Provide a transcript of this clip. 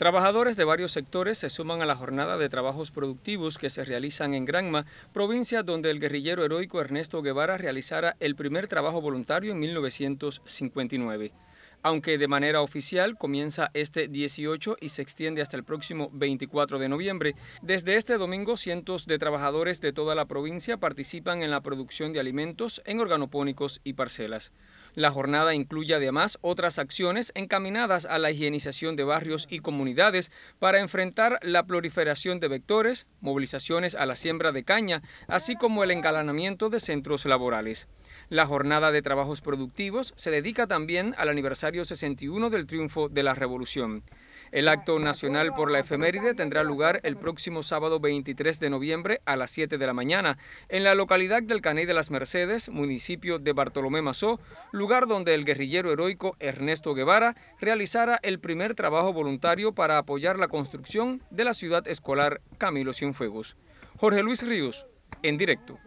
Trabajadores de varios sectores se suman a la jornada de trabajos productivos que se realizan en Granma, provincia donde el guerrillero heroico Ernesto Guevara realizara el primer trabajo voluntario en 1959. Aunque de manera oficial comienza este 18 y se extiende hasta el próximo 24 de noviembre, desde este domingo cientos de trabajadores de toda la provincia participan en la producción de alimentos en organopónicos y parcelas. La jornada incluye además otras acciones encaminadas a la higienización de barrios y comunidades para enfrentar la proliferación de vectores, movilizaciones a la siembra de caña, así como el engalanamiento de centros laborales. La jornada de trabajos productivos se dedica también al aniversario 61 del triunfo de la Revolución. El acto nacional por la efeméride tendrá lugar el próximo sábado 23 de noviembre a las 7 de la mañana en la localidad del Caney de las Mercedes, municipio de Bartolomé Mazó, lugar donde el guerrillero heroico Ernesto Guevara realizara el primer trabajo voluntario para apoyar la construcción de la ciudad escolar Camilo Cienfuegos. Jorge Luis Ríos, en directo.